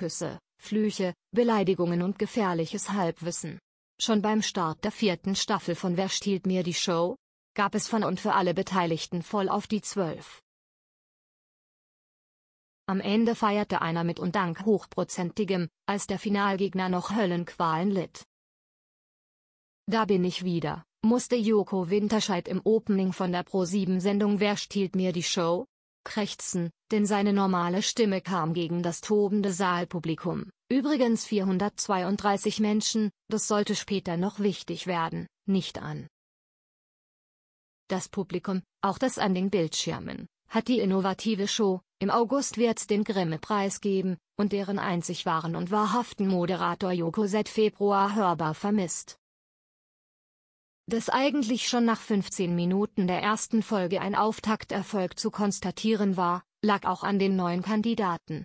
Küsse, Flüche, Beleidigungen und gefährliches Halbwissen. Schon beim Start der vierten Staffel von Wer stiehlt mir die Show? gab es von und für alle Beteiligten voll auf die Zwölf. Am Ende feierte einer mit und dank hochprozentigem, als der Finalgegner noch Höllenqualen litt. Da bin ich wieder, musste Joko Winterscheid im Opening von der Pro7-Sendung Wer stiehlt mir die Show? krächzen, denn seine normale Stimme kam gegen das tobende Saalpublikum. Übrigens 432 Menschen, das sollte später noch wichtig werden, nicht an. Das Publikum, auch das an den Bildschirmen, hat die innovative Show, im August wird's den Grimme-Preis geben, und deren einzig wahren und wahrhaften Moderator Joko seit Februar hörbar vermisst dass eigentlich schon nach 15 Minuten der ersten Folge ein Auftakterfolg zu konstatieren war, lag auch an den neuen Kandidaten.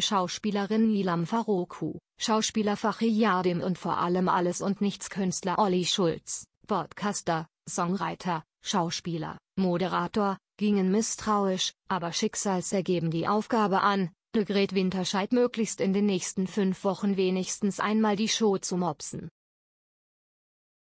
Schauspielerin Nilam Faroku, Schauspieler Fachi Yadim und vor allem Alles- und Nichts Künstler Olli Schulz, Podcaster, Songwriter, Schauspieler, Moderator, gingen misstrauisch, aber schicksalsergeben die Aufgabe an, Legret Winterscheid möglichst in den nächsten fünf Wochen wenigstens einmal die Show zu mopsen.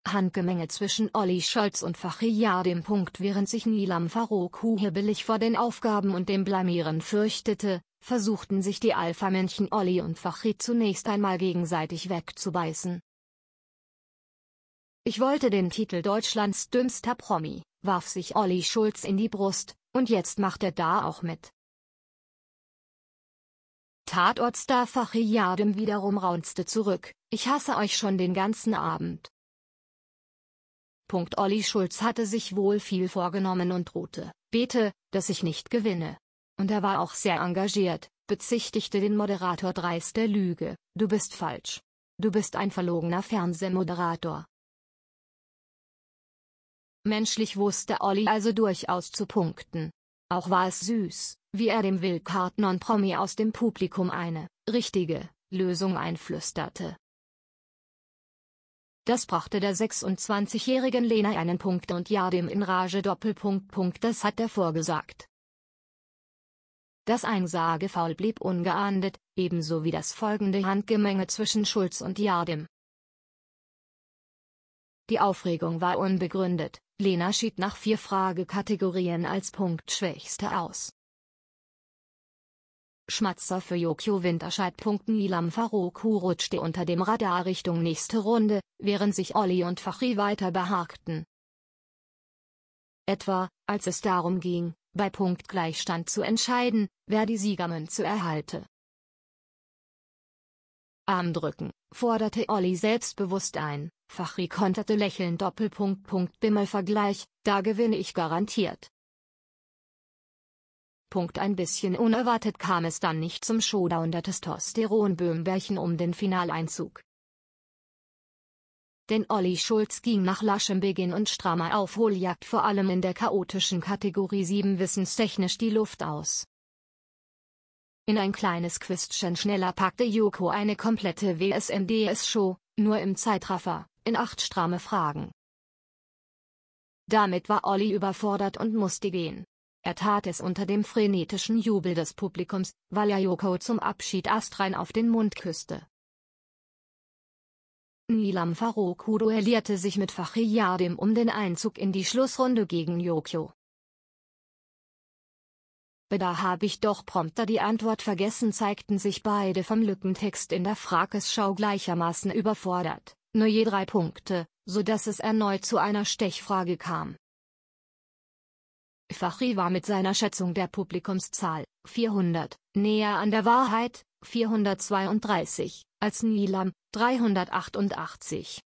Handgemenge zwischen Olli Scholz und Fachiyar dem Punkt während sich Nilam Farouk billig vor den Aufgaben und dem Blamieren fürchtete, versuchten sich die Alpha-Männchen Olli und Fachi zunächst einmal gegenseitig wegzubeißen. Ich wollte den Titel Deutschlands dümmster Promi, warf sich Olli Schulz in die Brust, und jetzt macht er da auch mit. Tatortstar Fachi Yadem wiederum raunzte zurück, ich hasse euch schon den ganzen Abend. Olli Schulz hatte sich wohl viel vorgenommen und drohte, bete, dass ich nicht gewinne. Und er war auch sehr engagiert, bezichtigte den Moderator dreist der Lüge, du bist falsch. Du bist ein verlogener Fernsehmoderator. Menschlich wusste Olli also durchaus zu punkten. Auch war es süß, wie er dem Will non promi aus dem Publikum eine, richtige, Lösung einflüsterte. Das brachte der 26-jährigen Lena einen Punkt und Jardim in Rage Doppelpunkt Punkt das hat er vorgesagt. Das Einsagefaul blieb ungeahndet, ebenso wie das folgende Handgemenge zwischen Schulz und Jardim. Die Aufregung war unbegründet, Lena schied nach vier Fragekategorien als punktschwächste aus. Schmatzer für Jokio Winterscheid. Nilam Faroku rutschte unter dem Radar Richtung nächste Runde, während sich Olli und Fachri weiter behagten. Etwa, als es darum ging, bei Punktgleichstand zu entscheiden, wer die Siegermünze erhalte. Armdrücken, forderte Olli selbstbewusst ein, Fachri konterte lächelnd Doppelpunkt Punkt Bimmelvergleich, da gewinne ich garantiert. Punkt ein bisschen unerwartet kam es dann nicht zum Showdown der Testosteron-Böhmbärchen um den Finaleinzug. Denn Olli Schulz ging nach laschem Beginn und strammer Aufholjagd vor allem in der chaotischen Kategorie 7 wissenstechnisch die Luft aus. In ein kleines Quistchen schneller packte Joko eine komplette WSMDS-Show, nur im Zeitraffer, in acht stramme Fragen. Damit war Olli überfordert und musste gehen. Er tat es unter dem frenetischen Jubel des Publikums, weil er Yoko zum Abschied astrein auf den Mund küsste. Nilam Faroku duellierte sich mit Fachiyadim um den Einzug in die Schlussrunde gegen Yokio. Da habe ich doch prompter die Antwort vergessen zeigten sich beide vom Lückentext in der Frakesschau gleichermaßen überfordert, nur je drei Punkte, so dass es erneut zu einer Stechfrage kam. Fachri war mit seiner Schätzung der Publikumszahl 400 näher an der Wahrheit 432 als Nilam 388.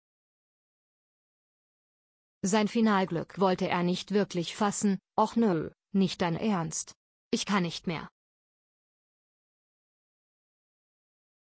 Sein Finalglück wollte er nicht wirklich fassen, auch nö, nicht dein Ernst. Ich kann nicht mehr.